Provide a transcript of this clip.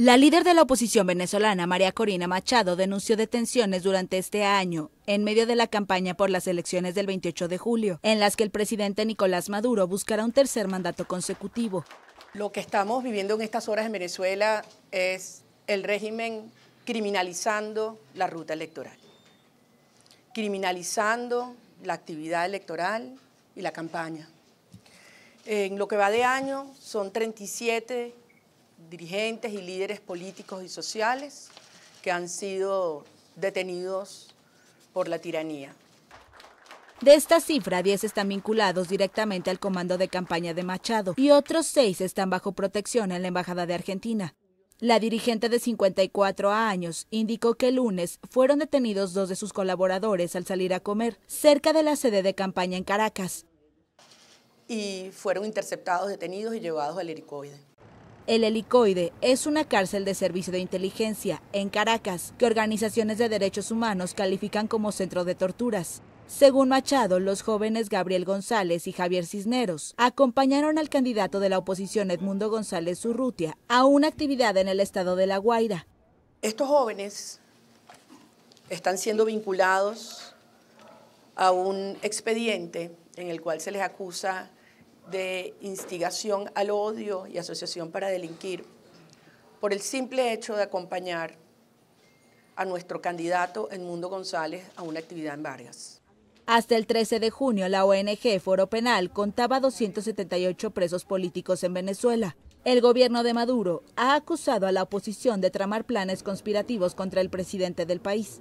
La líder de la oposición venezolana, María Corina Machado, denunció detenciones durante este año en medio de la campaña por las elecciones del 28 de julio, en las que el presidente Nicolás Maduro buscará un tercer mandato consecutivo. Lo que estamos viviendo en estas horas en Venezuela es el régimen criminalizando la ruta electoral, criminalizando la actividad electoral y la campaña. En lo que va de año son 37 dirigentes y líderes políticos y sociales que han sido detenidos por la tiranía. De esta cifra, 10 están vinculados directamente al comando de campaña de Machado y otros 6 están bajo protección en la Embajada de Argentina. La dirigente de 54 años indicó que el lunes fueron detenidos dos de sus colaboradores al salir a comer cerca de la sede de campaña en Caracas. Y fueron interceptados, detenidos y llevados al ericoide. El Helicoide es una cárcel de servicio de inteligencia en Caracas que organizaciones de derechos humanos califican como centro de torturas. Según Machado, los jóvenes Gabriel González y Javier Cisneros acompañaron al candidato de la oposición Edmundo González Urrutia a una actividad en el estado de La Guaira. Estos jóvenes están siendo vinculados a un expediente en el cual se les acusa de instigación al odio y asociación para delinquir por el simple hecho de acompañar a nuestro candidato Edmundo González a una actividad en Vargas. Hasta el 13 de junio, la ONG Foro Penal contaba 278 presos políticos en Venezuela. El gobierno de Maduro ha acusado a la oposición de tramar planes conspirativos contra el presidente del país.